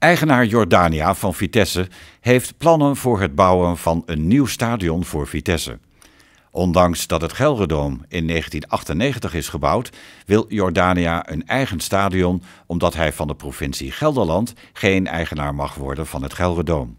Eigenaar Jordania van Vitesse heeft plannen voor het bouwen van een nieuw stadion voor Vitesse. Ondanks dat het Gelredoom in 1998 is gebouwd, wil Jordania een eigen stadion omdat hij van de provincie Gelderland geen eigenaar mag worden van het Gelredoom.